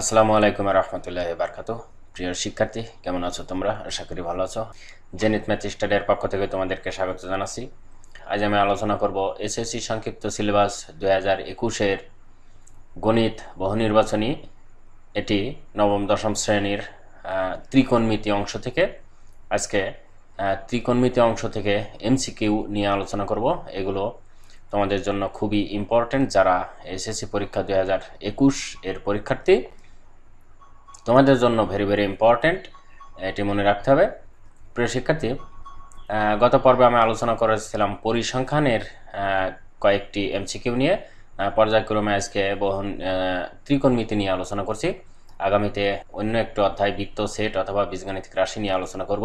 আসসালামু আলাইকুম রহমতুল্লাহ বারকাত প্রিয় শিক্ষার্থী কেমন আছো তোমরা আশা করি ভালো আছো জেনিত ম্যাথ স্টাডির পক্ষ থেকে তোমাদেরকে স্বাগত জানাচ্ছি আজ আমি আলোচনা করব এসএসসি সংক্ষিপ্ত সিলেবাস দু হাজার একুশের গণিত বহুনির্বাচনী এটি নবম দশম শ্রেণীর ত্রিকোণমিতি অংশ থেকে আজকে ত্রিকোণমিতি অংশ থেকে এমসিকিউ নিয়ে আলোচনা করব এগুলো তোমাদের জন্য খুবই ইম্পর্ট্যান্ট যারা এসএসসি পরীক্ষা দু এর পরীক্ষার্থী তোমাদের জন্য ভেরি ভেরি ইম্পর্ট্যান্ট এটি মনে রাখতে হবে প্রিয় শিক্ষার্থী গত পর্বে আমি আলোচনা করেছিলাম পরিসংখ্যানের কয়েকটি এমসিকিউ নিয়ে পর্যায়ক্রমে আজকে বহন ত্রিকোণমিতি নিয়ে আলোচনা করছি আগামীতে অন্য একটি অধ্যায় বৃত্ত সেট অথবা বীজগাণিতিক রাশি নিয়ে আলোচনা করব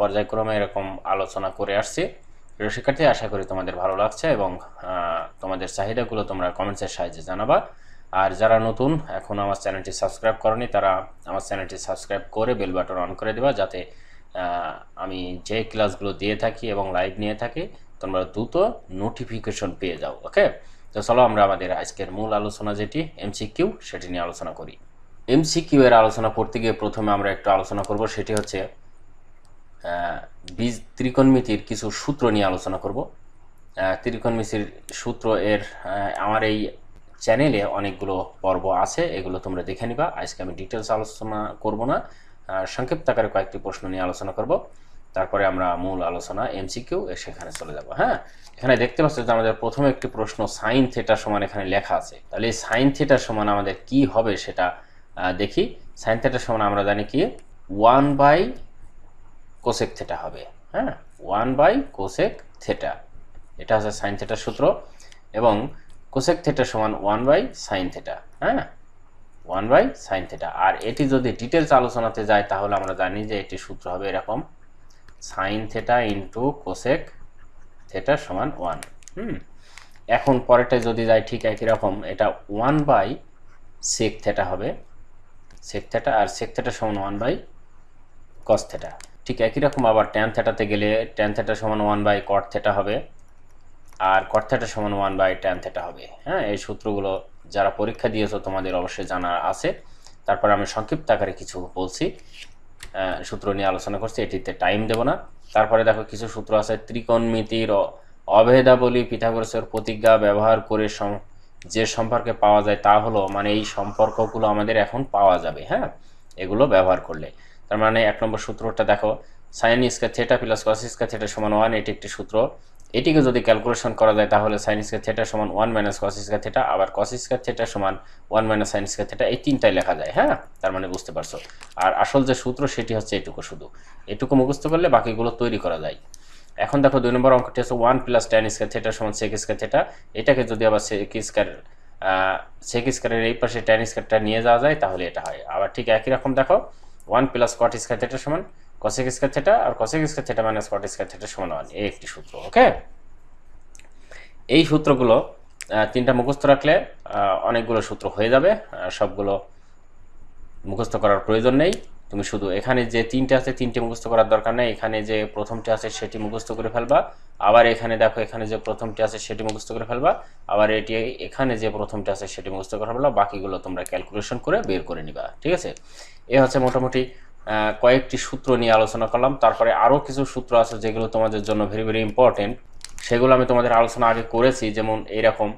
পর্যায়ক্রমে এরকম আলোচনা করে আসছি প্রিয় শিক্ষার্থী আশা করি তোমাদের ভালো লাগছে এবং তোমাদের চাহিদাগুলো তোমরা কমেন্টসের সাহায্যে জানাবা আর যারা নতুন এখন আমার চ্যানেলটি সাবস্ক্রাইব করেনি তারা আমার চ্যানেলটি সাবস্ক্রাইব করে বেল বাটন অন করে দেবা যাতে আমি যে ক্লাসগুলো দিয়ে থাকি এবং লাইভ নিয়ে থাকি তোমরা দ্রুত নোটিফিকেশন পেয়ে যাও ওকে তো চলো আমরা আমাদের আজকের মূল আলোচনা যেটি এমসিকিউ সেটি নিয়ে আলোচনা করি এমসিকিউ এর আলোচনা করতে গিয়ে প্রথমে আমরা একটু আলোচনা করব সেটি হচ্ছে বীজ ত্রিকোণমিতির কিছু সূত্র নিয়ে আলোচনা করব ত্রিকোণমিতির সূত্র এর আমার এই চ্যানেলে অনেকগুলো পর্ব আছে এগুলো তোমরা দেখে নিবা আজকে আমি ডিটেলস আলোচনা করব না সংক্ষিপ্ত আকারে কয়েকটি প্রশ্ন নিয়ে আলোচনা করব তারপরে আমরা মূল আলোচনা এমসিকিউ সেখানে চলে যাব হ্যাঁ এখানে দেখতে পাচ্ছ যে আমাদের প্রথম একটি প্রশ্ন সাইন থিটা সমান এখানে লেখা আছে তাহলে এই সাইন থিয়েটার সমান আমাদের কি হবে সেটা দেখি সাইন থিয়েটার সমান আমরা জানি কি ওয়ান বাই কোসেক থিয়েটা হবে হ্যাঁ ওয়ান বাই কোসেক থেটা এটা হচ্ছে সাইন থিয়েটার সূত্র এবং কোসেক থেটা সমান ওয়ান বাই সাইন থেটা হ্যাঁ ওয়ান বাই সাইন থেটা আর এটি যদি ডিটেলস আলোচনাতে যায় তাহলে আমরা জানি যে এটি সূত্র হবে এরকম sine theta into cosec theta সমান ওয়ান হুম এখন পরেরটায় যদি যায় ঠিক একই রকম এটা ওয়ান বাই সেক থেটা হবে সেক থেটা আর সেক থেটা সমান ওয়ান বাই কস থেটা ঠিক একই রকম আবার ট্যান থেটাতে গেলে ট্যান থেটা সমান ওয়ান বাই কট থেটা হবে আর কর্থাটা সমান ওয়ান বাই ট্যান থেটা হবে হ্যাঁ এই সূত্রগুলো যারা পরীক্ষা দিয়েছ তোমাদের অবশ্যই জানা আছে তারপর আমি সংক্ষিপ্ত আকারে কিছু বলছি সূত্র নিয়ে আলোচনা করছি এটিতে টাইম দেব না তারপরে দেখো কিছু সূত্র আছে ত্রিকোণমিতির অভেদাবলী পিথাগোরাসের প্রতিজ্ঞা ব্যবহার করে যে সম্পর্কে পাওয়া যায় তা হলো মানে এই সম্পর্কগুলো আমাদের এখন পাওয়া যাবে হ্যাঁ এগুলো ব্যবহার করলে তার মানে এক নম্বর সূত্রটা দেখো সাইন ইস্কা থেটা প্লাস কস ইস্কা থেটা সমান ওয়ান এটি একটি সূত্র এটিকে যদি ক্যালকুলেশন করা যায় তাহলে সাইন স্কোয়ার থেটা সমান one minus cos square theta আবার কস স্কোয়ার থেটা সমান one minus sine square theta এই তিনটাই লেখা যায় হ্যাঁ তার মানে বুঝতে পারছো আর আসল যে সূত্র সেটি হচ্ছে এটুকু শুধু এটুকু মুখস্থ করলে বাকিগুলো তৈরি করা যায় এখন দেখো দুই নম্বর অঙ্কটি হচ্ছে one plus tan square theta সমান সেক স্কোয়ার থেটা এটাকে যদি আবার সেক স্কোয়ার সেক স্কোয়ারের এই পাশে টেন স্কোয়ারটা নিয়ে যাওয়া যায় তাহলে এটা হয় আবার ঠিক একই রকম দেখো one plus cot square theta সমান কসেক স্কোয়ার থেটা আর cosec square theta minus cot square theta সমান হয় এই একটি সূত্র ওকে এই সূত্রগুলো তিনটা মুখস্থ রাখলে অনেকগুলো সূত্র হয়ে যাবে সবগুলো মুখস্থ করার প্রয়োজন নেই তুমি শুধু এখানে যে তিনটে আছে তিনটে মুখস্থ করার দরকার নেই এখানে যে প্রথমটি আছে সেটি মুখস্থ করে ফেলবা আবার এখানে দেখো এখানে যে প্রথমটি আছে সেটি মুখস্থ করে ফেলবা আবার এটি এখানে যে প্রথমটি আছে সেটি মুখস্থ করে ফেলবা বাকিগুলো তোমরা ক্যালকুলেশন করে বের করে নিবা ঠিক আছে এ হচ্ছে মোটামুটি কয়েকটি সূত্র নিয়ে আলোচনা করলাম তারপরে আরও কিছু সূত্র আছে যেগুলো তোমাদের জন্য ভেরি ভেরি ইম্পর্টেন্ট সেগুলো আমি তোমাদের আলোচনা আগে করেছি যেমন এইরকম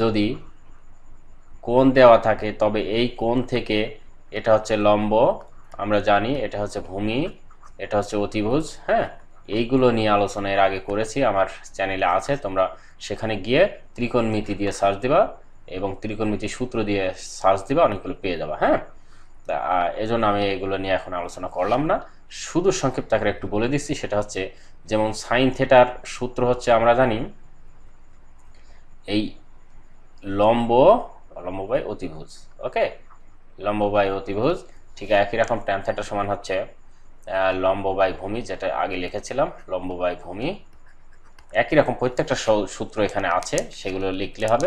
যদি কোন দেওয়া থাকে তবে এই কোন থেকে এটা হচ্ছে লম্ব আমরা জানি এটা হচ্ছে ভূমি এটা হচ্ছে অতিভুজ হ্যাঁ এইগুলো নিয়ে আলোচনা এর আগে করেছি আমার চ্যানেলে আছে তোমরা সেখানে গিয়ে ত্রিকোণমিতি দিয়ে সার্চ দেবা এবং ত্রিকোণমিতি সূত্র দিয়ে সার্চ দেবা অনেকগুলো পেয়ে যাবা হ্যাঁ এজন্য আমি এগুলো নিয়ে এখন আলোচনা করলাম না শুধু সংক্ষিপ্ত আকারে একটু বলে দিচ্ছি সেটা হচ্ছে যেমন সাইন থেটার সূত্র হচ্ছে আমরা জানি এই লম্ব লম্ব অতিভুজ ওকে লম্ব অতিভুজ ঠিক একই রকম ট্যান থেটার সমান হচ্ছে লম্ব ভূমি যেটা আগে লিখেছিলাম লম্ব ভূমি একই রকম প্রত্যেকটা সূত্র এখানে আছে সেগুলো লিখলে হবে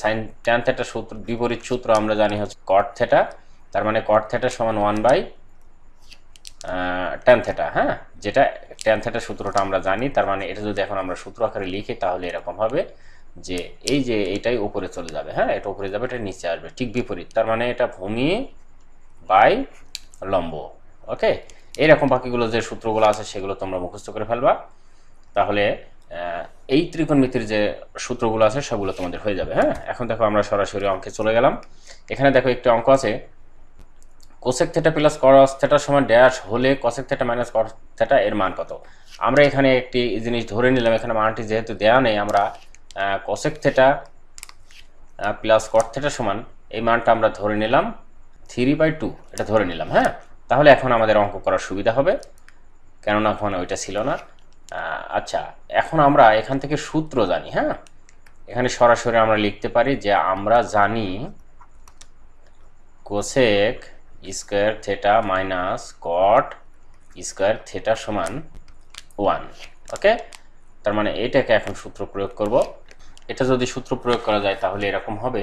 সাইন ট্যান থেটার সূত্র বিপরীত সূত্র আমরা জানি হচ্ছে কট থেটা তার মানে কট থেটা সমান ওয়ান বাই ট্যান থেটা হ্যাঁ যেটা টেন থেটা সূত্রটা আমরা জানি তার মানে এটা যদি এখন আমরা সূত্র আকারে লিখি তাহলে এরকম হবে যে এই যে এটাই উপরে চলে যাবে হ্যাঁ এটা উপরে যাবে এটা নিচে আসবে ঠিক বিপরীত তার মানে এটা ভূমি বাই লম্ব ওকে এরকম বাকিগুলো যে সূত্রগুলো আছে সেগুলো তোমরা মুখস্থ করে ফেলবা তাহলে এই ত্রিকোণমিতির যে সূত্রগুলো আছে সেগুলো তোমাদের হয়ে যাবে হ্যাঁ এখন দেখো আমরা সরাসরি অঙ্কে চলে গেলাম এখানে দেখো একটি অঙ্ক আছে কোসেক থেটা প্লাস করস থেটার সমান ড্যাশ হলে কোসেক থেটা মাইনাস করস থেটা এর মান কত আমরা এখানে একটি জিনিস ধরে নিলাম এখানে মানটি যেহেতু দেওয়া নেই আমরা cosec theta plus cot theta সমান এই মানটা আমরা ধরে নিলাম থ্রি বাই টু এটা ধরে নিলাম হ্যাঁ তাহলে এখন আমাদের অঙ্ক করার সুবিধা হবে কেননা এখন ওইটা ছিল না আচ্ছা এখন আমরা এখান থেকে সূত্র জানি হ্যাঁ এখানে সরাসরি আমরা লিখতে পারি যে আমরা জানি cosec square theta minus cot square theta সমান ওয়ান ওকে তার মানে এটাকে এখন সূত্র প্রয়োগ করব এটা যদি সূত্র প্রয়োগ করা যায় তাহলে এরকম হবে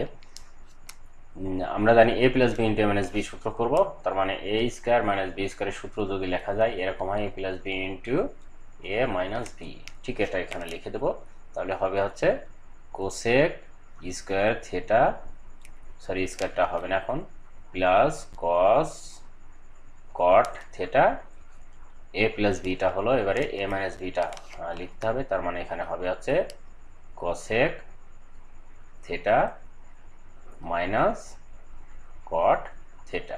আমরা জানি A plus B into minus B সূত্র করব তার মানে এ স্কোয়ার মাইনাস বি স্কোয়ারের সূত্র যদি লেখা যায় এরকম হয় A plus B into A minus B ঠিক এটা এখানে লিখে দেবো তাহলে হবে হচ্ছে কোসেক স্কোয়ার থেটা সরি স্কোয়ারটা হবে না এখন plus cos cot theta A plus beta হলো এবারে এ মাইনাস বিটা লিখতে হবে তার মানে এখানে হবে হচ্ছে cosec theta minus cot theta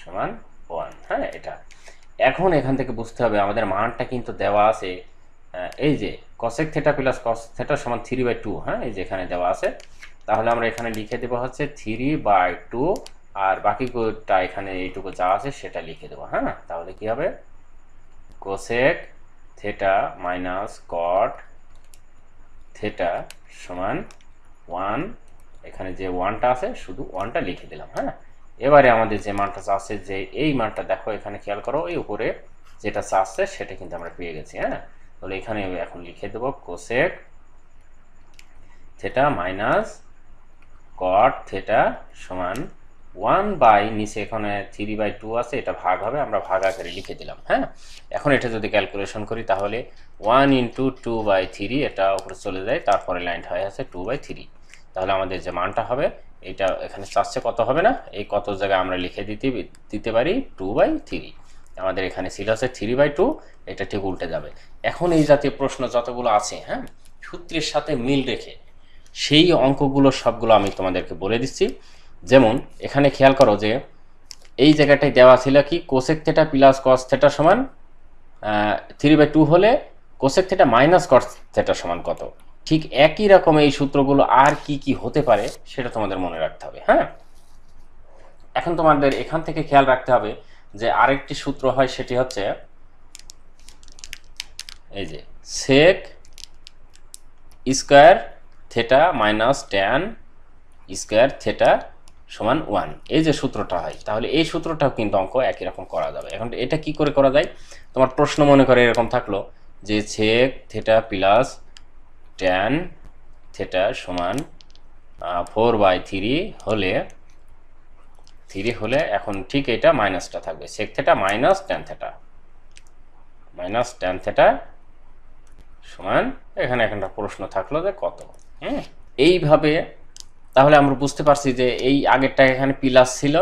সমান ওয়ান হ্যাঁ এটা এখন এখান থেকে বুঝতে হবে আমাদের মানটা কিন্তু দেওয়া আছে এই যে cosec theta plus cos theta সমান থ্রি বাই টু হ্যাঁ এই যে এখানে দেওয়া আছে তাহলে আমরা এখানে লিখে দেবো হচ্ছে থ্রি বাই টু আর বাকিটা এখানে এইটুকু যা আছে সেটা লিখে দেবো হ্যাঁ তাহলে কি হবে cosec theta minus cot theta সমান ওয়ান এখানে যে ওয়ানটা আছে শুধু ওয়ানটা লিখে দিলাম হ্যাঁ এবারে আমাদের যে মানটা চাচ্ছে যে এই মানটা দেখো এখানে খেয়াল করো এই উপরে যেটা চাচ্ছে সেটা কিন্তু আমরা পেয়ে গেছি হ্যাঁ তাহলে এখানে এখন লিখে দেবো cosec theta minus cot theta সমান ওয়ান বাই নিচে এখানে থ্রি বাই টু আছে এটা ভাগ হবে আমরা ভাগ আকারে লিখে দিলাম হ্যাঁ এখন এটা যদি ক্যালকুলেশন করি তাহলে one into two by three এটা উপরে চলে যায় তারপরে লাইন হয়ে আছে টু বাই থ্রি তাহলে আমাদের যে মানটা হবে এটা এখানে চাচ্ছে কত হবে না এই কত জায়গায় আমরা লিখে দিতে দিতে পারি টু বাই থ্রি আমাদের এখানে ছিল আছে থ্রি বাই টু এটা ঠিক উল্টে যাবে এখন এই জাতীয় প্রশ্ন যতগুলো আছে হ্যাঁ সূত্রের সাথে মিল রেখে সেই অঙ্কগুলো সবগুলো আমি তোমাদেরকে বলে দিচ্ছি যেমন এখানে খেয়াল করো যে এই জায়গাটায় দেওয়া ছিল কি cosec theta plus cos theta সমান থ্রি বাই টু হলে cosec theta minus cos theta সমান কত ঠিক একই রকম এই সূত্রগুলো আর কি কি হতে পারে সেটা তোমাদের মনে রাখতে হবে হ্যাঁ এখন তোমাদের এখান থেকে খেয়াল রাখতে হবে যে আরেকটি সূত্র হয় সেটি হচ্ছে এই যে sec square theta minus tan square theta সমান ওয়ান এই যে সূত্রটা হয় তাহলে এই সূত্রটাও কিন্তু অঙ্ক একই রকম করা যাবে এখন এটা কি করে করা যায় তোমার প্রশ্ন মনে করে এরকম থাকলো যে sec theta plus tan theta সমান ফোর বাই থ্রি হলে থ্রি হলে এখন ঠিক এটা মাইনাসটা থাকবে sec theta minus tan theta minus tan theta সমান এখানে এখানটা প্রশ্ন থাকলো যে কত হ্যাঁ এইভাবে তাহলে আমরা বুঝতে পারছি যে এই আগেরটা এখানে প্লাস ছিল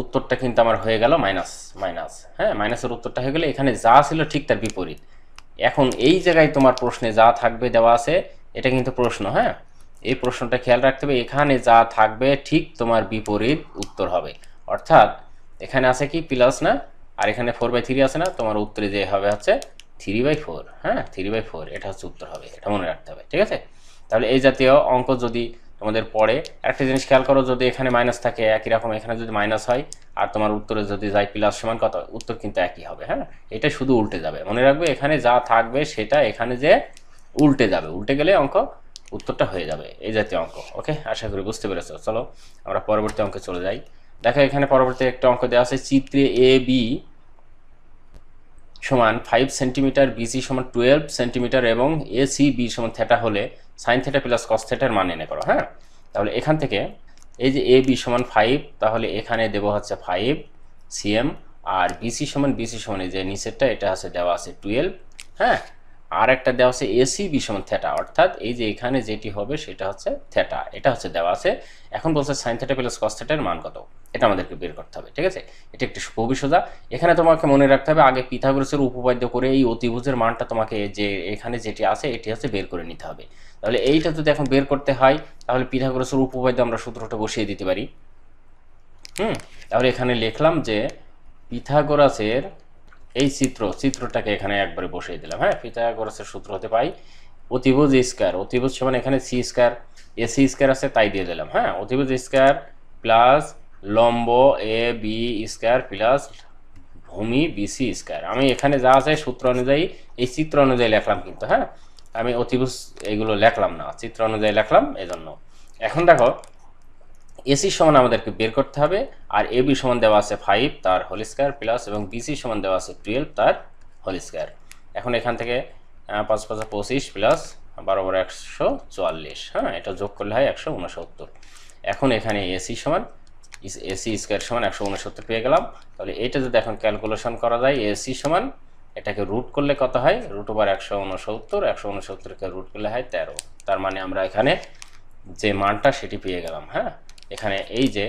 উত্তরটা কিন্তু আমার হয়ে গেল মাইনাস মাইনাস হ্যাঁ মাইনাসের উত্তরটা হয়ে গেলে এখানে যা ছিল ঠিক তার বিপরীত এখন এই জায়গায় তোমার প্রশ্নে যা থাকবে দেওয়া আছে এটা কিন্তু প্রশ্ন হ্যাঁ এই প্রশ্নটা খেয়াল রাখতে হবে এখানে যা থাকবে ঠিক তোমার বিপরীত উত্তর হবে অর্থাৎ এখানে আছে কি প্লাস না আর এখানে ফোর বাই থ্রি আছে না তোমার উত্তরে যে হবে হচ্ছে থ্রি বাই ফোর হ্যাঁ থ্রি বাই ফোর এটা হচ্ছে উত্তর হবে এটা মনে রাখতে হবে ঠিক আছে তাহলে এই জাতীয় অঙ্ক যদি তোমাদের পরে একটা জিনিস খেয়াল করো যদি এখানে মাইনাস থাকে একই রকম এখানে যদি মাইনাস হয় আর তোমার উত্তরে যদি যায় প্লাস সমান কত উত্তর কিন্তু একই হবে হ্যাঁ এটা শুধু উল্টে যাবে মনে রাখবে এখানে যা থাকবে সেটা এখানে যে উল্টে যাবে উল্টে গেলে অঙ্ক উত্তরটা হয়ে যাবে এই জাতীয় অঙ্ক ওকে আশা করি বুঝতে পেরেছ চলো আমরা পরবর্তী অঙ্কে চলে যাই দেখো এখানে পরবর্তী একটা অঙ্ক দেওয়া আছে চিত্রে এ বি সমান ফাইভ সেন্টিমিটার বিসি সমান টুয়েলভ সেন্টিমিটার এবং এ সি বি সমান থেটা হলে সাইন থেটা প্লাস কস থেটার মান এনে করো হ্যাঁ তাহলে এখান থেকে এই যে এ বি সমান ফাইভ তাহলে এখানে দেবো হচ্ছে ফাইভ সিএম আর বিসি সমান বিসি সমান এই যে নিচেরটা এটা আছে দেওয়া আছে টুয়েলভ হ্যাঁ আর একটা দেওয়া আছে এসি বিষম থেটা অর্থাৎ এই যে এখানে যেটি হবে সেটা হচ্ছে থেটা এটা হচ্ছে দেওয়া আছে এখন বলছে সাইন থেটা প্লাস কস থেটার মান কত এটা আমাদেরকে বের করতে হবে ঠিক আছে এটা একটি খুবই এখানে তোমাকে মনে রাখতে হবে আগে পিথাগোরাসের উপপাদ্য করে এই অতিভুজের মানটা তোমাকে যে এখানে যেটি আছে এটি হচ্ছে বের করে নিতে হবে তাহলে এইটা যদি এখন বের করতে হয় তাহলে পিথাগোরাসের উপপাদ্য আমরা সূত্রটা বসিয়ে দিতে পারি হুম তাহলে এখানে লিখলাম যে পিথাগোরাসের এই চিত্র চিত্রটাকে এখানে একবারে বসিয়ে দিলাম হ্যাঁ পিথাগোরাসের সূত্র হতে পাই অতিভুজ স্কোয়ার অতিভুজ সমান এখানে C square A C square আছে তাই দিয়ে দিলাম হ্যাঁ অতিভুজ স্কোয়ার প্লাস লম্ব এ বি স্কোয়ার প্লাস ভূমি বিসি স্কোয়ার আমি এখানে যা আছে সূত্র অনুযায়ী এই চিত্র অনুযায়ী লেখলাম কিন্তু হ্যাঁ আমি অতিভুজ এগুলো লেখলাম না চিত্র অনুযায়ী লেখলাম এজন্য এখন দেখো এসি সমান আমাদেরকে বের করতে হবে আর এবি সমান দেওয়া আছে ফাইভ তার হোল স্কোয়ার প্লাস এবং বিসি সমান দেওয়া আছে টুয়েলভ তার হোল স্কোয়ার এখন এখান থেকে পাঁচ পাঁচ পঁচিশ প্লাস বারো বারো একশো চুয়াল্লিশ হ্যাঁ এটা যোগ করলে হয় একশো উনসত্তর এখন এখানে এসি সমান এসি স্কোয়ার সমান একশো উনসত্তর পেয়ে গেলাম তাহলে এটা যদি এখন ক্যালকুলেশন করা যায় এসি সমান এটাকে রুট করলে কত হয় রুট ওভার একশো উনসত্তর একশো উনসত্তরকে রুট করলে হয় তেরো তার মানে আমরা এখানে যে মানটা সেটি পেয়ে গেলাম হ্যাঁ এখানে এই যে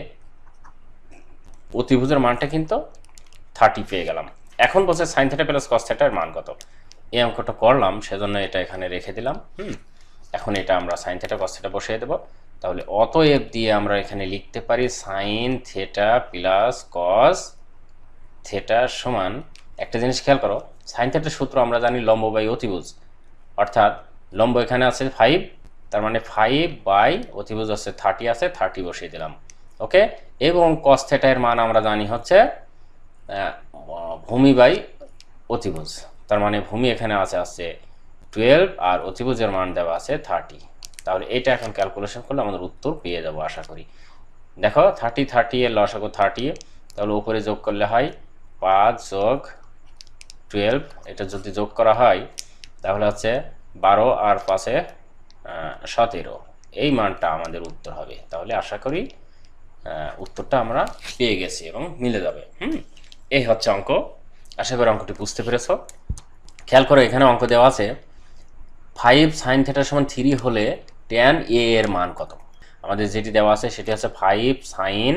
অতিভুজের মানটা কিন্তু থার্টি পেয়ে গেলাম এখন বলছে সাইন থেটা প্লাস কস থেটার মান কত এই অঙ্কটা করলাম সেজন্য এটা এখানে রেখে দিলাম হুম এখন এটা আমরা সাইন থেটা কস থেটা বসিয়ে দেবো তাহলে অত এফ দিয়ে আমরা এখানে লিখতে পারি sine theta plus cos theta সমান একটা জিনিস খেয়াল করো সাইন থেটার সূত্র আমরা জানি লম্ব বাই অতিভুজ অর্থাৎ লম্ব এখানে আছে ফাইভ তার মানে ফাইভ বাই অতিভুজ হচ্ছে থার্টি আছে থার্টি বসিয়ে দিলাম ওকে এবং কস এর মান আমরা জানি হচ্ছে ভূমি বাই অতিভুজ তার মানে ভূমি এখানে আছে আছে টুয়েলভ আর অতিভুজের মান দেওয়া আছে থার্টি তাহলে এটা এখন ক্যালকুলেশন করলে আমাদের উত্তর পেয়ে যাবো আশা করি দেখো থার্টি থার্টি এর লসাগো থার্টি তাহলে উপরে যোগ করলে হয় পাঁচ যোগ টুয়েলভ এটা যদি যোগ করা হয় তাহলে হচ্ছে বারো আর পাঁচে সতেরো এই মানটা আমাদের উত্তর হবে তাহলে আশা করি উত্তরটা আমরা পেয়ে গেছি এবং মিলে যাবে হুম এই হচ্ছে অঙ্ক আশা করি অঙ্কটি বুঝতে পেরেছ খেয়াল করো এখানে অঙ্ক দেওয়া আছে ফাইভ সাইন থিয়েটার সমান থ্রি হলে ট্যান এ এর মান কত আমাদের যেটি দেওয়া আছে সেটি হচ্ছে ফাইভ সাইন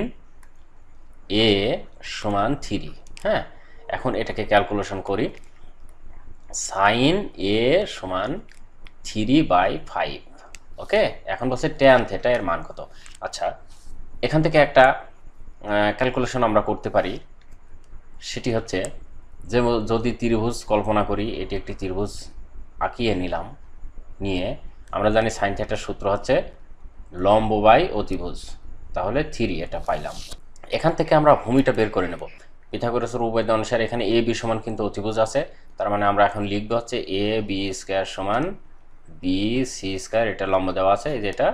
এ সমান থ্রি হ্যাঁ এখন এটাকে ক্যালকুলেশন করি সাইন এ সমান থ্রি বাই ফাইভ ওকে এখন বলছে টেন থেটা এর মান কত আচ্ছা এখান থেকে একটা ক্যালকুলেশন আমরা করতে পারি সেটি হচ্ছে যে যদি ত্রিভুজ কল্পনা করি এটি একটি ত্রিভুজ আঁকিয়ে নিলাম নিয়ে আমরা জানি সাইন থেটার সূত্র হচ্ছে লম্ব বাই অতিভুজ তাহলে থ্রি এটা পাইলাম এখান থেকে আমরা ভূমিটা বের করে নেব পিথাগোরাসের উপবেদ অনুসারে এখানে এ বি সমান কিন্তু অতিভুজ আছে তার মানে আমরা এখন লিখবো হচ্ছে এ বি স্কোয়ার সমান বি সি স্কোয়ার এটা লম্ব দেওয়া আছে যেটা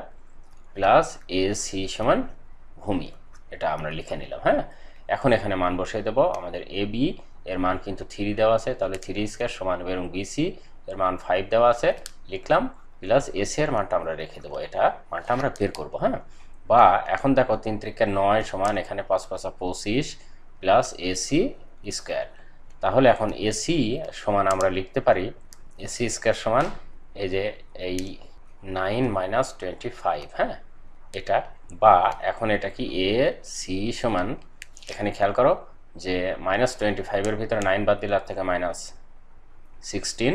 প্লাস এ সি সমান ভূমি এটা আমরা লিখে নিলাম হ্যাঁ এখন এখানে মান বসিয়ে দেবো আমাদের এ বি এর মান কিন্তু থ্রি দেওয়া আছে তাহলে থ্রি স্কোয়ার সমান বি সি এর মান ফাইভ দেওয়া আছে লিখলাম প্লাস এসি এর মানটা আমরা রেখে দেবো এটা মানটা আমরা বের করবো হ্যাঁ বা এখন দেখো তিন ত্রিকা নয় সমান এখানে পাঁচ পাঁচা পঁচিশ প্লাস এ সি স্কোয়ার তাহলে এখন এসি সমান আমরা লিখতে পারি এসি স্কোয়ার সমান এই যে এই নাইন মাইনাস টোয়েন্টি ফাইভ হ্যাঁ এটা বা এখন এটা কি এ সি সমান এখানে খেয়াল করো যে মাইনাস টোয়েন্টি ফাইভের ভিতরে নাইন বাদ দিলে আর থেকে মাইনাস সিক্সটিন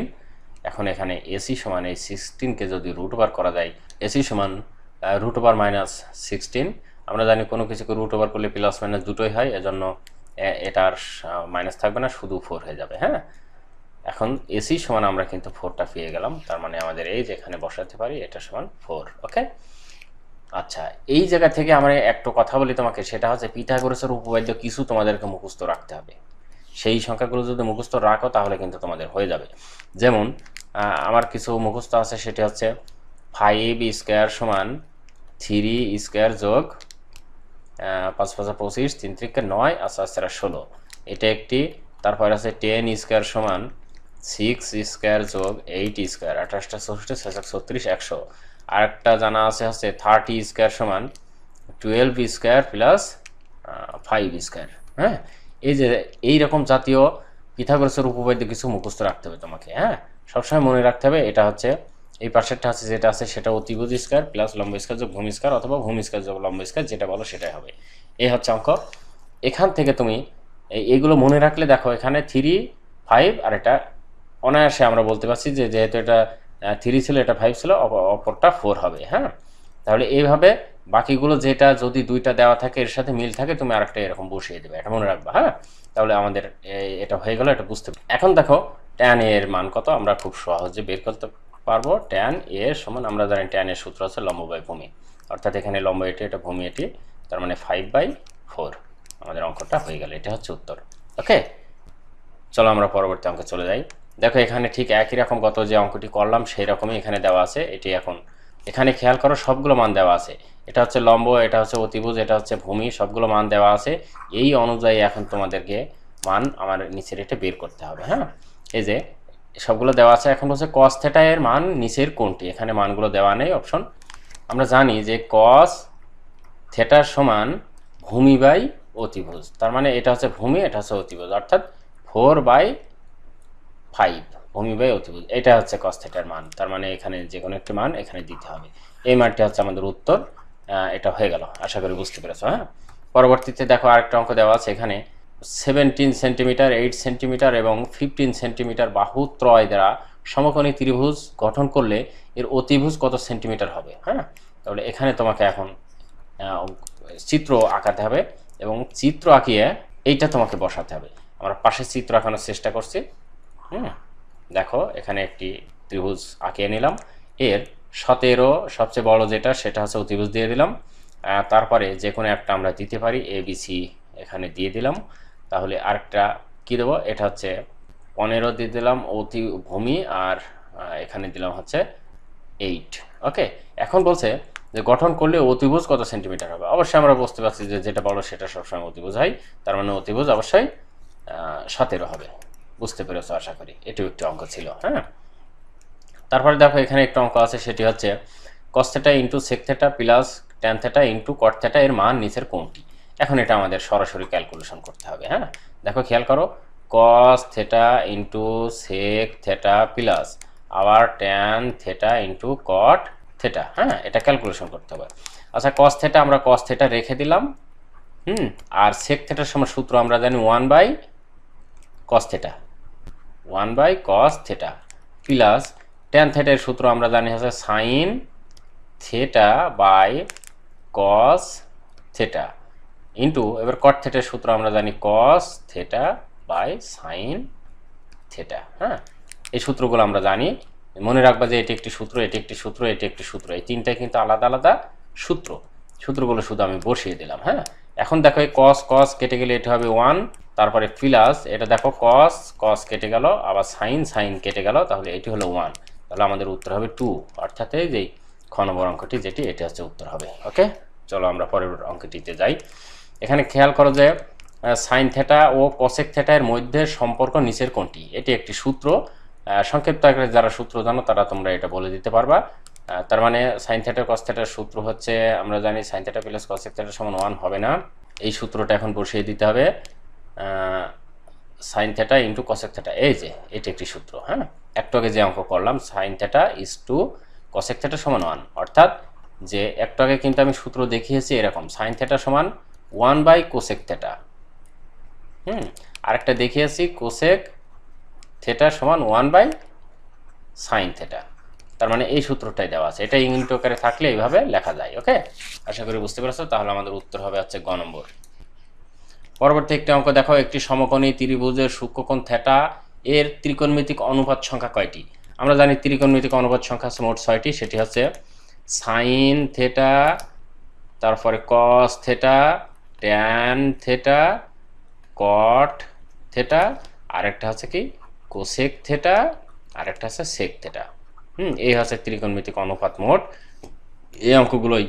এখন এখানে এসি সমান এই সিক্সটিনকে যদি রুট ওভার করা যায় এসি সমান রুট ওভার মাইনাস সিক্সটিন আমরা জানি কোনো কিছুকে রুট ওভার করলে প্লাস মাইনাস দুটোই হয় এজন্য এটার মাইনাস থাকবে না শুধু ফোর হয়ে যাবে হ্যাঁ এখন এসি সমান আমরা কিন্তু ফোরটা পেয়ে গেলাম তার মানে আমাদের এই যেখানে বসাতে পারি এটা সমান ফোর ওকে আচ্ছা এই জায়গা থেকে আমরা একটু কথা বলি তোমাকে সেটা হচ্ছে পিথাগোরাসের উপবাদ্য কিছু তোমাদেরকে মুখস্থ রাখতে হবে সেই সংখ্যাগুলো যদি মুখস্থ রাখো তাহলে কিন্তু তোমাদের হয়ে যাবে যেমন আমার কিছু মুখস্থ আছে সেটি হচ্ছে ফাইভ স্কোয়ার সমান থ্রি স্কোয়ার যোগ পাঁচ পাঁচা পঁচিশ তিন ত্রিকে নয় আস্তে আচ্ছা, আস্তে আচ্ছা, ষোলো এটা একটি তারপর আছে টেন স্কোয়ার সমান সিক্স স্কোয়ার যোগ এইট স্কোয়ার আঠাশটা চৌষট্টি ছয়শো ছত্রিশ একশো আরেকটা জানা আছে হচ্ছে থার্টি স্কোয়ার সমান twelve square plus five square হ্যাঁ এই যে এইরকম জাতীয় পিথাগরসের উপবাদ্য কিছু মুখস্থ রাখতে হবে তোমাকে হ্যাঁ সবসময় মনে রাখতে হবে এটা হচ্ছে এই পাশেরটা আছে যেটা আছে সেটা অতিভুজ স্কোয়ার প্লাস লম্ব স্কোয়ার যোগ ভূমি স্কোয়ার অথবা ভূমি স্কোয়ার যোগ লম্ব স্কোয়ার যেটা বলো সেটাই হবে এই হচ্ছে অঙ্ক এখান থেকে তুমি এইগুলো মনে রাখলে দেখো এখানে থ্রি ফাইভ আর এটা অনায়াসে আমরা বলতে পারছি যে যেহেতু এটা থ্রি ছিল এটা ফাইভ ছিল অপরটা ফোর হবে হ্যাঁ তাহলে এইভাবে বাকিগুলো যেটা যদি দুইটা দেওয়া থাকে এর সাথে মিল থাকে তুমি আরেকটা এরকম বসিয়ে দেবে এটা মনে রাখবা হ্যাঁ তাহলে আমাদের এটা হয়ে গেল এটা বুঝতে এখন দেখো ট্যান এর মান কত আমরা খুব সহজে বের করতে পারবো ট্যান এ সমান আমরা জানি ট্যান এর সূত্র আছে লম্ব বাই ভূমি অর্থাৎ এখানে লম্ব এটি এটা ভূমি এটি তার মানে ফাইভ বাই ফোর আমাদের অঙ্কটা হয়ে গেল এটা হচ্ছে উত্তর ওকে চলো আমরা পরবর্তী অঙ্কে চলে যাই দেখো এখানে ঠিক একই রকম গত যে অঙ্কটি করলাম সেই রকমই এখানে দেওয়া আছে এটি এখন এখানে খেয়াল করো সবগুলো মান দেওয়া আছে এটা হচ্ছে লম্ব এটা হচ্ছে অতিভুজ এটা হচ্ছে ভূমি সবগুলো মান দেওয়া আছে এই অনুযায়ী এখন তোমাদেরকে মান আমার নিচের এটা বের করতে হবে হ্যাঁ এই যে সবগুলো দেওয়া আছে এখন হচ্ছে কস থেটা এর মান নিচের কোনটি এখানে মানগুলো দেওয়া নেই অপশন আমরা জানি যে কস থেটার সমান ভূমি বাই অতিভুজ তার মানে এটা হচ্ছে ভূমি এটা হচ্ছে অতিভুজ অর্থাৎ ফোর বাই ফাইভ ভূমি বাই অতিভুজ এটা হচ্ছে কস মান তার মানে এখানে যে কোনো একটি মান এখানে দিতে হবে এই মানটি হচ্ছে আমাদের উত্তর এটা হয়ে গেল আশা করি বুঝতে পেরেছো হ্যাঁ পরবর্তীতে দেখো আরেকটা অঙ্ক দেওয়া আছে এখানে সেভেন্টিন সেন্টিমিটার এইট সেন্টিমিটার এবং ফিফটিন সেন্টিমিটার বাহু ত্রয় দ্বারা সমকোণী ত্রিভুজ গঠন করলে এর অতিভুজ কত সেন্টিমিটার হবে হ্যাঁ তাহলে এখানে তোমাকে এখন চিত্র আঁকাতে হবে এবং চিত্র আঁকিয়ে এইটা তোমাকে বসাতে হবে আমরা পাশে চিত্র আঁকানোর চেষ্টা করছি হ্যাঁ দেখো এখানে একটি ত্রিভুজ আঁকিয়ে নিলাম এর সতেরো সবচেয়ে বড় যেটা সেটা হচ্ছে ত্রিভুজ দিয়ে দিলাম তারপরে যে কোনো একটা আমরা দিতে পারি এবিসি এখানে দিয়ে দিলাম তাহলে আরেকটা কী দেবো এটা হচ্ছে পনেরো দিয়ে দিলাম অতি ভূমি আর এখানে দিলাম হচ্ছে এইট ওকে এখন বলছে যে গঠন করলে অতিভুজ কত সেন্টিমিটার হবে অবশ্যই আমরা বুঝতে পারছি যে যেটা বলো সেটা সবসময় অতিভুজ হয় তার মানে অতিভুজ অবশ্যই সতেরো হবে বুঝতে পেরেছো আশা করি এটিও একটি অঙ্ক ছিল হ্যাঁ তারপরে দেখো এখানে একটা অঙ্ক আছে সেটি হচ্ছে cos theta into sec theta plus tan theta into cot theta এর মান নিচের কোনটি এখন এটা আমাদের সরাসরি ক্যালকুলেশন করতে হবে হ্যাঁ দেখো খেয়াল করো cos theta into sec theta plus আবার tan theta into cot theta হ্যাঁ এটা ক্যালকুলেশন করতে হবে আচ্ছা কস থেটা আমরা কস থেটা রেখে দিলাম হুম আর সেক থেটার সময় সূত্র আমরা জানি one by cos theta one by cos theta plus tan থেটার সূত্র আমরা জানি হচ্ছে sine theta by cos theta into এবার কট থেটার সূত্র আমরা জানি cos theta by sine theta হ্যাঁ এই সূত্রগুলো আমরা জানি মনে রাখবা যে এটি একটি সূত্র এটি একটি সূত্র এটি একটি সূত্র এই তিনটা কিন্তু আলাদা আলাদা সূত্র সূত্রগুলো শুধু আমি বসিয়ে দিলাম হ্যাঁ এখন দেখো এই কস কস কেটে গেলে এটা হবে ওয়ান তারপরে প্লাস এটা দেখো কস কস কেটে গেল আবার সাইন সাইন কেটে গেল তাহলে এটি হলো ওয়ান তাহলে আমাদের উত্তর হবে টু অর্থাৎ এই যে খ নম্বর অঙ্কটি যেটি এটি হচ্ছে উত্তর হবে ওকে চলো আমরা পরের অঙ্কটিতে যাই এখানে খেয়াল করো যে সাইন থেটা ও কসেক থেটার মধ্যে সম্পর্ক নিচের কোনটি এটি একটি সূত্র সংক্ষিপ্ত আকারে যারা সূত্র জানো তারা তোমরা এটা বলে দিতে পারবা তার মানে সাইন থিয়েটার কস থিয়েটার সূত্র হচ্ছে আমরা জানি sine theta plus cos theta সমান ওয়ান হবে না এই সূত্রটা এখন বসিয়ে দিতে হবে sine theta into cosec theta এই যে এটি একটি সূত্র হ্যাঁ একটু আগে যে অঙ্ক করলাম sine theta is to cosec theta সমান ওয়ান অর্থাৎ যে একটু আগে কিন্তু আমি সূত্র দেখিয়েছি এরকম সাইন থিয়েটা সমান ওয়ান বাই কোসেক থিয়েটা হুম আরেকটা দেখিয়েছি কোসেক থিয়েটা সমান ওয়ান বাই সাইন থিয়েটা তার মানে এই সূত্রটাই দেওয়া আছে এটা ইংলিশ টোকারে থাকলে এইভাবে লেখা যায় ওকে আশা করি বুঝতে পেরেছো তাহলে আমাদের উত্তর হবে হচ্ছে গ নম্বর পরবর্তী একটি অঙ্ক দেখো একটি সমকোণী ত্রিভুজের সূক্ষ্মকোণ থেটা এর ত্রিকোণমিতিক অনুপাত সংখ্যা কয়টি আমরা জানি ত্রিকোণমিতিক অনুপাত সংখ্যা মোট ছয়টি সেটি হচ্ছে সাইন থেটা তারপরে cos theta tan theta cot theta আরেকটা হচ্ছে কি কোসেক থেটা আরেকটা হচ্ছে সেক থেটা হুম এই হচ্ছে ত্রিকোণমিতিক অনুপাত মোট এই অঙ্কগুলোই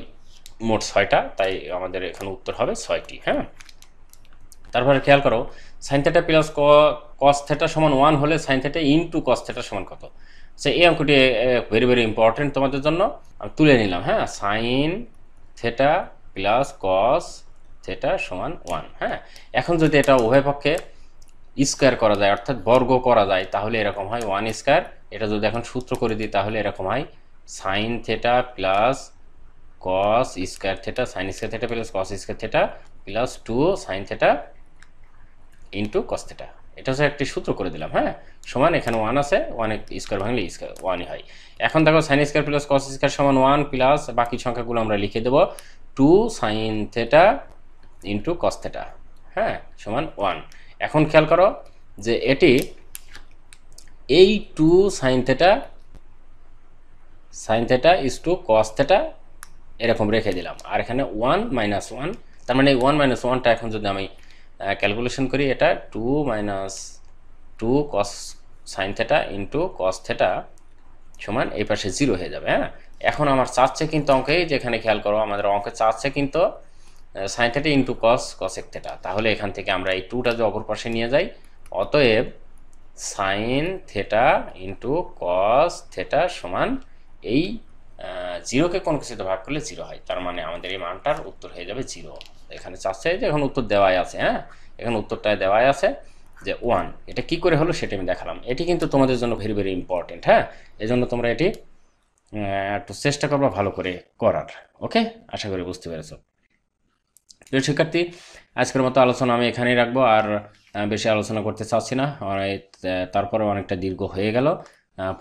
মোট ছয়টা তাই আমাদের এখানে উত্তর হবে ছয়টি হ্যাঁ তারপরে খেয়াল করো sine theta plus cos theta সমান ওয়ান হলে sine theta into cos theta সমান কত সে আচ্ছা, এই অঙ্কটি ভেরি ভেরি ইম্পর্টেন্ট তোমাদের জন্য আমি তুলে নিলাম হ্যাঁ sine theta plus cos theta সমান ওয়ান হ্যাঁ এখন যদি এটা উভয় পক্ষে স্কোয়ার করা যায় অর্থাৎ বর্গ করা যায় তাহলে এরকম হয় ওয়ান স্কোয়ার এটা যদি এখন সূত্র করে দিই তাহলে এরকম হয় sine theta plus cos square theta sine square theta plus cos square theta plus two sine theta into cos theta এটা হচ্ছে একটি সূত্র করে দিলাম হ্যাঁ সমান এখানে ওয়ান আছে ওয়ানে স্কোয়ার ভাঙলে স্কোয়ার ওয়ানই হয় এখন দেখো sine square plus cos square সমান ওয়ান প্লাস বাকি সংখ্যাগুলো আমরা লিখে দেবো two sine theta into cos theta হ্যাঁ সমান ওয়ান এখন খেয়াল করো যে এটি এই two sine theta sine theta is two cos theta এরকম রেখে দিলাম আর এখানে ওয়ান মাইনাস ওয়ান তার মানে ওয়ান মাইনাস ওয়ানটা এখন যদি আমি ক্যালকুলেশন করি এটা two minus two cos sine theta into cos theta সমান এই পাশে জিরো হয়ে যাবে হ্যাঁ এখন আমার চাচ্ছে কিন্তু অঙ্কে যেখানে খেয়াল করো আমাদের অঙ্কে চাচ্ছে কিন্তু সাইন থেটা ইন্টু কস এক থেটা তাহলে এখান থেকে আমরা এই টুটা যে অপর পাশে নিয়ে যাই অতএব sine theta into cos theta সমান এই জিরোকে কোন কিছুতে ভাগ করলে জিরো হয় তার মানে আমাদের এই মানটার উত্তর হয়ে যাবে জিরো এখানে চাচ্ছে যে এখন উত্তর দেওয়াই আছে হ্যাঁ এখন উত্তরটায় দেওয়াই আছে যে ওয়ান এটা কি করে হলো সেটা আমি দেখালাম এটি কিন্তু তোমাদের জন্য ভেরি ভেরি ইম্পর্টেন্ট হ্যাঁ এই জন্য তোমরা এটি একটু চেষ্টা করবো ভালো করে করার ওকে আশা করি বুঝতে পেরেছ প্রিয় শিক্ষার্থী আজকের মতো আলোচনা আমি এখানেই রাখবো আর বেশি আলোচনা করতে চাচ্ছি না তারপরে অনেকটা দীর্ঘ হয়ে গেল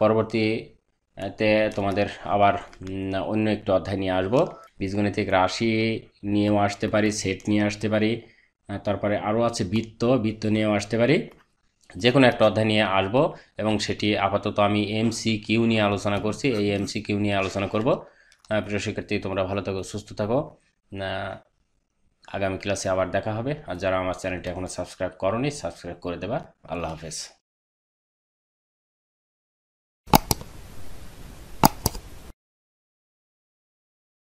পরবর্তীতে তোমাদের আবার অন্য একটু অধ্যায় নিয়ে আসবো বীজগণিতিক রাশি নিয়েও আসতে পারি সেট নিয়ে আসতে পারি তারপরে আরও আছে বৃত্ত বৃত্ত নিয়েও আসতে পারি যে কোনো একটা অধ্যায় নিয়ে আসবো এবং সেটি আপাতত আমি এমসি কিউ নিয়ে আলোচনা করছি এই এমসি কিউ নিয়ে আলোচনা করব প্রিয় শিক্ষার্থী তোমরা ভালো থাকো সুস্থ থাকো আগামী ক্লাসে আবার দেখা হবে আর যারা আমার চ্যানেলটি এখনও সাবস্ক্রাইব করনি সাবস্ক্রাইব করে দেবা আল্লাহ হাফেজ